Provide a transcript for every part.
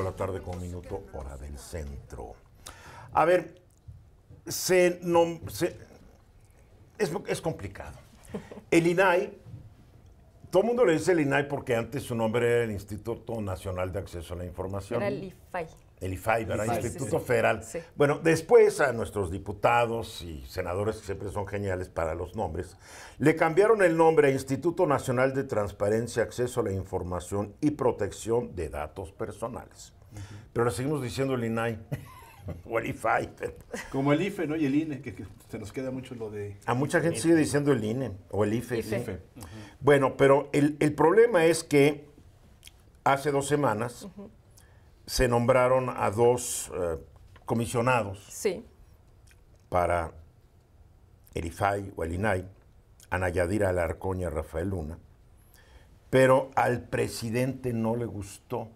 a la tarde con un minuto, hora del centro. A ver, se, es, es, complicado. El INAI, todo el mundo le dice el INAI porque antes su nombre era el Instituto Nacional de Acceso a la Información. Era el IFAI. El IFAI, ¿verdad? Instituto Federal. Bueno, después a nuestros diputados y senadores, que siempre son geniales para los nombres, le cambiaron el nombre a Instituto Nacional de Transparencia, Acceso a la Información y Protección de Datos Personales. Pero le seguimos diciendo el INAI. o el IFAI. Como el IFE, ¿no? Y el INE, que, se nos queda mucho lo de... A mucha gente sigue diciendo el INE o el IFE. E. E. Bueno, pero el, problema es que hace dos semanas se nombraron a dos eh, comisionados sí. para el o el INAI, a Yadira Alarcón y Rafael Luna, pero al presidente no le gustó.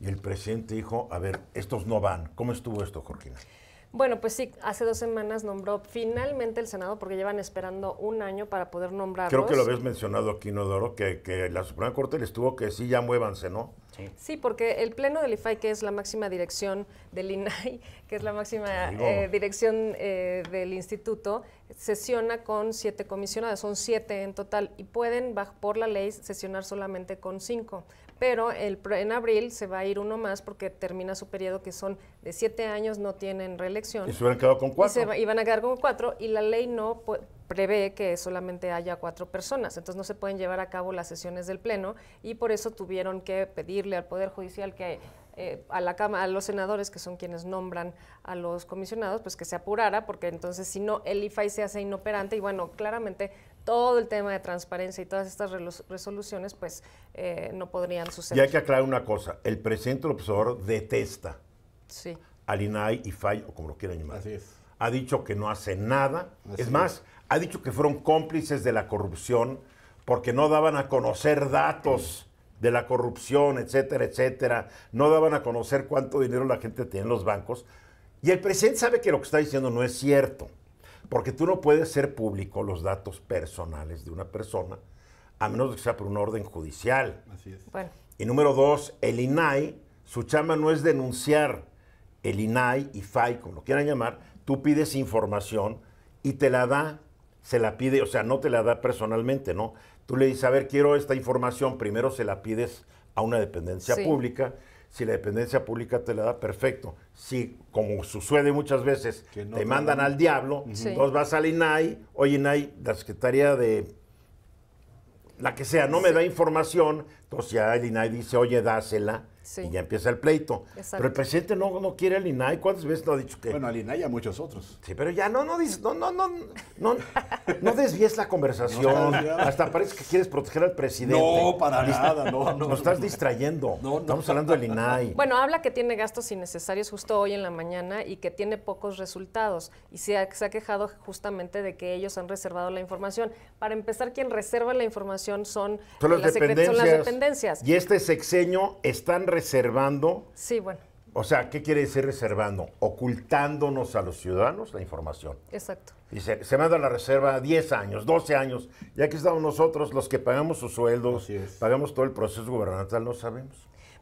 Y el presidente dijo, a ver, estos no van. ¿Cómo estuvo esto, Jorgina? Bueno, pues sí, hace dos semanas nombró finalmente el Senado porque llevan esperando un año para poder nombrar. Creo que lo habías mencionado aquí, Nodoro, que, la Suprema Corte les tuvo que sí, ya muévanse, ¿no? Sí. porque el Pleno del IFAI, que es la máxima dirección del INAI, que es la máxima eh, dirección eh, del instituto, sesiona con siete comisionadas, son siete en total, y pueden, por la ley, sesionar solamente con cinco. Pero en abril se va a ir uno más porque termina su periodo que son de siete años, no tienen reelección. Y se van a quedar con cuatro. Y, y van a quedar con cuatro, y la ley no prevé que solamente haya cuatro personas, entonces no se pueden llevar a cabo las sesiones del Pleno y por eso tuvieron que pedirle al Poder Judicial que eh, a la cama, a los senadores, que son quienes nombran a los comisionados, pues que se apurara, porque entonces si no, el IFAI se hace inoperante y bueno, claramente todo el tema de transparencia y todas estas resoluciones pues eh, no podrían suceder. Y hay que aclarar una cosa, el presidente del observador detesta al INAI, IFAI o como lo quieran llamar. Así es ha dicho que no hace nada. es más, ha dicho que fueron cómplices de la corrupción porque no daban a conocer datos de la corrupción, etcétera, etcétera. No daban a conocer cuánto dinero la gente tiene en los bancos. Y el presidente sabe que lo que está diciendo no es cierto, porque tú no puedes hacer público los datos personales de una persona, a menos que sea por una orden judicial. Así es. Y número dos, el INAI, su chama no es denunciar el INAI y FAI, como lo quieran llamar, tú pides información y te la da, se la pide, o sea, no te la da personalmente, ¿no? Tú le dices, a ver, quiero esta información, primero se la pides a una dependencia pública, si la dependencia pública te la da, perfecto. Si, como sucede muchas veces, te mandan al diablo, entonces vas al INAI, oye INAI, la Secretaría de la que sea, no me da información, entonces ya el INAI dice, oye, dásela. Y ya empieza el pleito. Pero el presidente no, no quiere al INAI. ¿Cuántas veces no ha dicho que.? Bueno, al INAI y a muchos otros. Sí, pero ya no, no, no, no, desvíes la conversación. Hasta parece que quieres proteger al presidente. No, para nada, no. no Nos estás distrayendo. No, Estamos hablando del INAI. Bueno, habla que tiene gastos innecesarios justo hoy en la mañana y que tiene pocos resultados. Y se ha, quejado justamente de que ellos han reservado la información. Para empezar, quien reserva la información son, las, dependencias. Y este sexenio están reservando. Sí, bueno. O sea, ¿qué quiere decir reservando? Ocultándonos a los ciudadanos la información. Exacto. Y se, manda la reserva 10 años, 12 años, ya aquí estamos nosotros los que pagamos sus sueldos, pagamos todo el proceso gubernamental, no sabemos.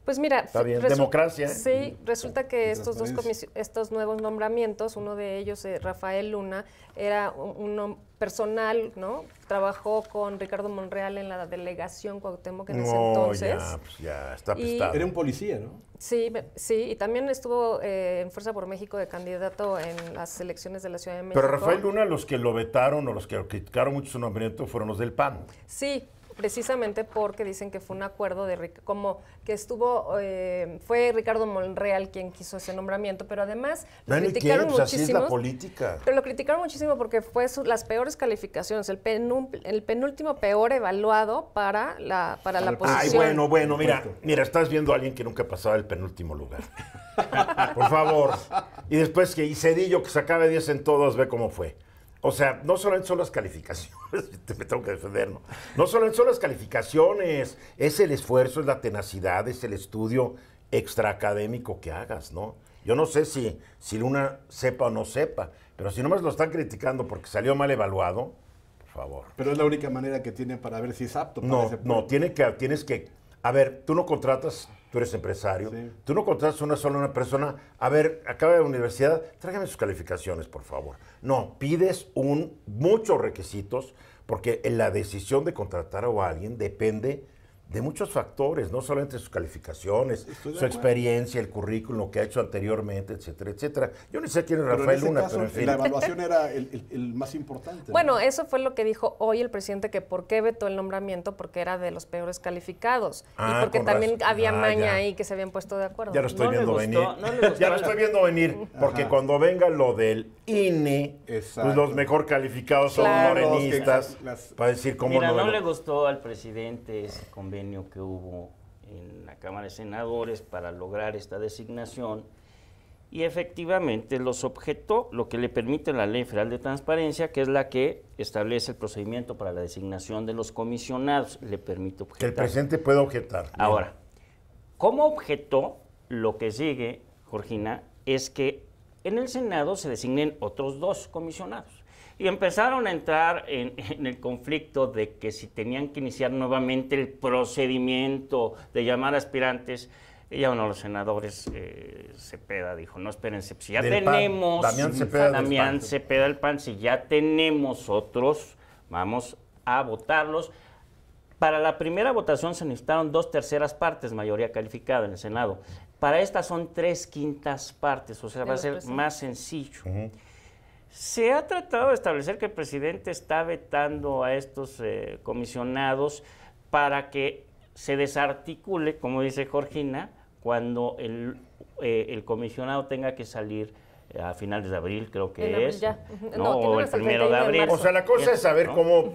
Pues mira, democracia. ¿eh? Sí, resulta que estos dos estos nuevos nombramientos, uno de ellos, eh, Rafael Luna, era un, personal, ¿no? Trabajó con Ricardo Monreal en la delegación Cuauhtémoc en ese entonces. Ya, pues ya está Era un policía, ¿no? Sí, sí, y también estuvo eh, en Fuerza por México de candidato en las elecciones de la Ciudad de México. Pero Rafael Luna, los que lo vetaron o los que criticaron mucho su nombramiento fueron los del PAN. Sí, precisamente porque dicen que fue un acuerdo de como que estuvo eh, fue Ricardo Monreal quien quiso ese nombramiento, pero además lo criticaron pues muchísimo. la política. Pero lo criticaron muchísimo porque fue las peores calificaciones, el, el penúltimo peor evaluado para la para la posición. Ay, bueno, bueno, mira, mira, estás viendo a alguien que nunca pasaba el penúltimo lugar. Por favor. Y después que y Cedillo que se sacaba 10 en todos, ve cómo fue. O sea, no solamente son las calificaciones, me tengo que defender, ¿no? No solamente son las calificaciones, es el esfuerzo, es la tenacidad, es el estudio extraacadémico que hagas, ¿no? Yo no sé si, si Luna sepa o no sepa, pero si nomás lo están criticando porque salió mal evaluado, por favor. Pero es la única manera que tiene para ver si es apto. Para no, no, que, tienes que a ver, tú no contratas, tú eres empresario, tú no contratas una sola una persona, a ver, acaba de la universidad, tráigame sus calificaciones, por favor. No, pides un, muchos requisitos, porque la decisión de contratar a alguien depende de muchos factores, no solamente sus calificaciones, su experiencia, el currículum, lo que ha hecho anteriormente, etcétera, etcétera. Yo no sé quién es Rafael Luna, pero en fin. La evaluación era el, más importante. Bueno, eso fue lo que dijo hoy el presidente, que por qué vetó el nombramiento, porque era de los peores calificados. y ah, porque también había ah, maña ahí que se habían puesto de acuerdo. Ya lo estoy viendo venir. ya lo estoy viendo venir, porque cuando venga lo del INE, pues los mejor calificados son morenistas, para decir cómo Mira, no le gustó al presidente ese convenio que hubo en la Cámara de Senadores para lograr esta designación y efectivamente los objetó lo que le permite la Ley Federal de Transparencia, que es la que establece el procedimiento para la designación de los comisionados, le permite objetar. Que el presidente pueda objetar. Ahora, ¿cómo objetó? Lo que sigue, Jorgina, es que en el Senado se designen otros dos comisionados y empezaron a entrar en, el conflicto de que si tenían que iniciar nuevamente el procedimiento de llamar aspirantes, ya uno de los senadores, se eh, Cepeda, dijo, no espérense, pues, si ya tenemos... Damián Cepeda, peda el PAN, si ya tenemos otros, vamos a votarlos. Para la primera votación se necesitaron dos terceras partes, mayoría calificada en el Senado. Para esta son tres quintas partes, o sea, va a ser más sencillo. Se ha tratado de establecer que el presidente está vetando a estos eh, comisionados para que se desarticule, como dice Jorgina, cuando eh, el, comisionado tenga que salir eh, a finales de abril, creo que es. ¿no? o el primero de abril. o sea, la cosa es saber cómo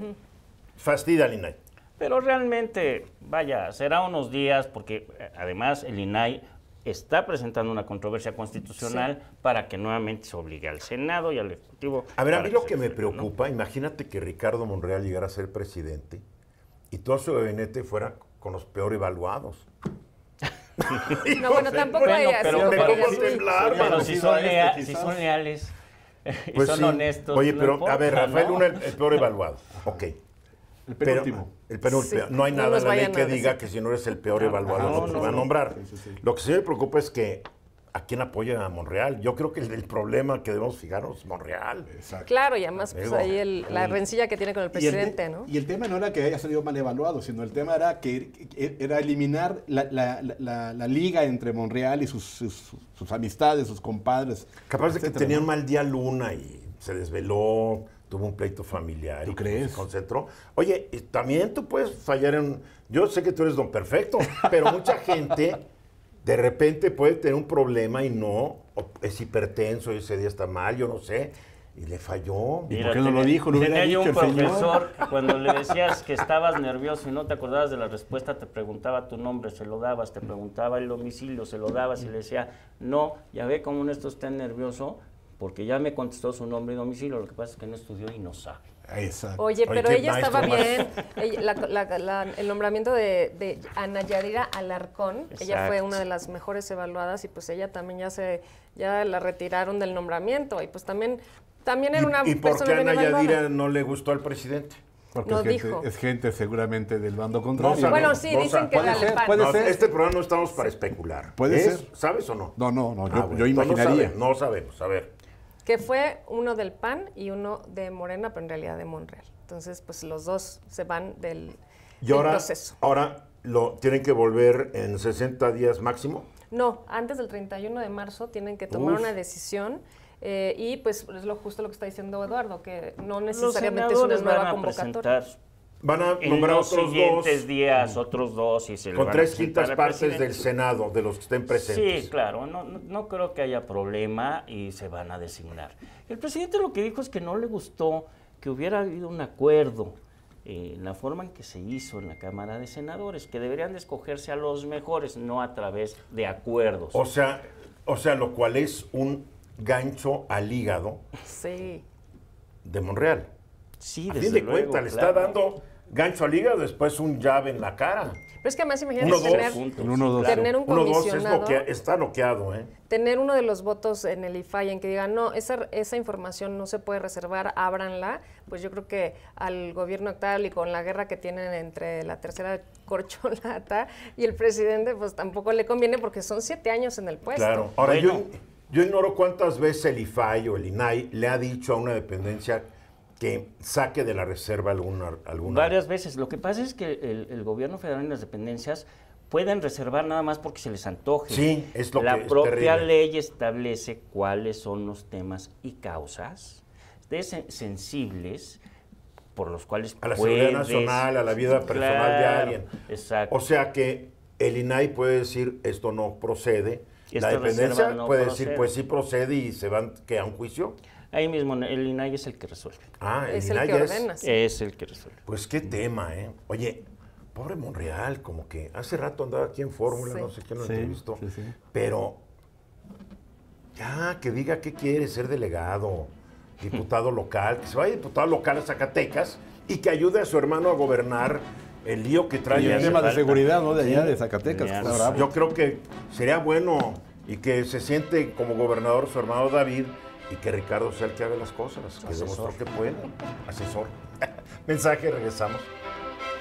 fastida el INAI. Pero realmente, vaya, será unos días, porque además el INAI está presentando una controversia constitucional para que nuevamente se obligue al Senado y al Ejecutivo. A ver, a mí lo que, me preocupa, imagínate que Ricardo Monreal llegara a ser presidente y todo su gabinete fuera con los peor evaluados. no, bueno, tampoco hay pero, pero, si, son este, si son leales y pues son honestos. Oye, pero a ver, Rafael uno el, el peor evaluado. Ok. El penúltimo. el penúltimo. No hay nada en la ley que diga que si no eres el peor ah, evaluador, ah, pues, no, te va a nombrar. Lo que sí me preocupa es que ¿a quién apoya a Monreal? Yo creo que el, problema que debemos fijarnos es Monreal. Claro, y además pues, ahí la rencilla que tiene con el presidente, ¿no? Y el tema no era que haya salido mal evaluado, sino el tema era que era eliminar la, liga entre Monreal y sus, sus, amistades, sus compadres. Capaz de que tenían mal día Luna y se desveló tuvo un pleito familiar. ¿Tú crees? Se concentró. Oye, también tú puedes fallar en... Yo sé que tú eres don perfecto, pero mucha gente de repente puede tener un problema y no, es hipertenso, ese día está mal, yo no sé. Y le falló. ¿Y por qué no lo dijo? ¿Lo tenía yo un profesor cuando le decías que estabas nervioso y no te acordabas de la respuesta, te preguntaba tu nombre, se lo dabas, te preguntaba el domicilio, se lo dabas y le decía, no, ya ve cómo uno está nervioso, porque ya me contestó su nombre y domicilio, lo que pasa es que no estudió y no sabe. Exacto. Oye, pero ella estaba bien. el nombramiento de, de Ana Yadira Alarcón, ella fue una de las mejores evaluadas y pues ella también ya se ya la retiraron del nombramiento y pues también también era una ¿Y, y por qué Ana Yadira no le gustó al presidente? Porque es, gente, seguramente del bando contrario. bueno, sí, dicen que puede, ser, Este programa no estamos para especular. Puede ser. ¿Sabes o no? No, no, no. yo, ah, yo, imaginaría. No, sabemos, a ver que fue uno del PAN y uno de Morena, pero en realidad de Monreal. Entonces, pues los dos se van del, y ahora, proceso. Ahora lo tienen que volver en 60 días máximo. No, antes del 31 de marzo tienen que tomar una decisión. Eh, y pues es lo justo lo que está diciendo Eduardo, que no necesariamente es una nueva convocatoria. Van a nombrar otros dos, días otros dos y se Con tres quintas partes del Senado de los que estén presentes. Sí, claro, no, no, creo que haya problema y se van a designar. El presidente lo que dijo es que no le gustó que hubiera habido un acuerdo en eh, la forma en que se hizo en la Cámara de Senadores, que deberían de escogerse a los mejores, no a través de acuerdos. O sea, o sea lo cual es un gancho al hígado sí. de Monreal. Sí, desde fin de le está dando gancho a liga, después un llave en la cara. Pero es que además imagínate tener, tener un comisionado. está bloqueado, ¿eh? Tener uno de los votos en el IFAI en que digan, no, esa, esa información no se puede reservar, ábranla. Pues yo creo que al gobierno actual y con la guerra que tienen entre la tercera corcholata y el presidente, pues tampoco le conviene porque son siete años en el puesto. Claro. Ahora, yo, yo ignoro cuántas veces el IFAI o el INAI le ha dicho a una dependencia que saque de la reserva alguna... alguna... Varias veces. Lo que pasa es que el, gobierno federal y las dependencias pueden reservar nada más porque se les antoje. Sí, es La propia ley establece cuáles son los temas y causas sensibles por los cuales a la seguridad nacional, a la vida personal de alguien. O sea que el INAI puede decir esto no procede, la dependencia puede decir pues sí procede y se van que a un juicio. Ahí mismo, el INAI es el que resuelve. Ah, el es el que ordena, es, el que resuelve. Pues qué tema, ¿eh? Oye, pobre Monreal, como que hace rato andaba aquí en Fórmula, no sé no lo he entrevistó, pero ya que diga qué quiere ser delegado, diputado local, que se vaya diputado local a Zacatecas y que ayude a su hermano a gobernar el lío que trae. el tema de seguridad, ¿no? De allá, de Zacatecas. Pues, yo creo que sería bueno y que se siente como gobernador su hermano David y que Ricardo sea el que haga las cosas, que demostró que puede. Asesor. Mensaje, regresamos.